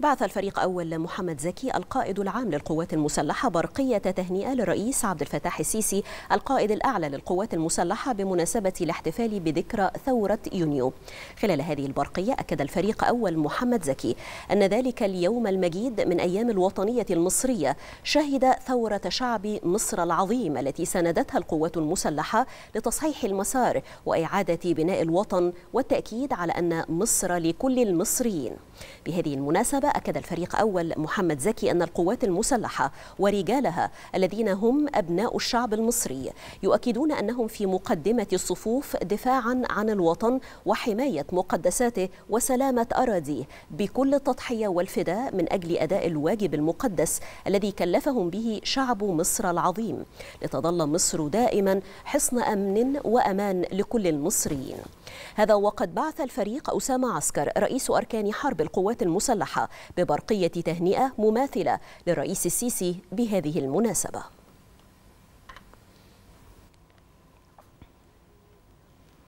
بعث الفريق أول محمد زكي القائد العام للقوات المسلحة برقية تهنئة للرئيس عبد الفتاح السيسي القائد الأعلى للقوات المسلحة بمناسبة الاحتفال بذكرى ثورة يونيو خلال هذه البرقية أكد الفريق أول محمد زكي أن ذلك اليوم المجيد من أيام الوطنية المصرية شهد ثورة شعب مصر العظيم التي ساندتها القوات المسلحة لتصحيح المسار وإعادة بناء الوطن والتأكيد على أن مصر لكل المصريين بهذه المناسبة أكد الفريق أول محمد زكي أن القوات المسلحة ورجالها الذين هم أبناء الشعب المصري يؤكدون أنهم في مقدمة الصفوف دفاعا عن الوطن وحماية مقدساته وسلامة أراضيه بكل التضحية والفداء من أجل أداء الواجب المقدس الذي كلفهم به شعب مصر العظيم لتظل مصر دائما حصن أمن وأمان لكل المصريين هذا وقد بعث الفريق أسامة عسكر رئيس أركان حرب القوات المسلحة ببرقية تهنئة مماثلة للرئيس السيسي بهذه المناسبة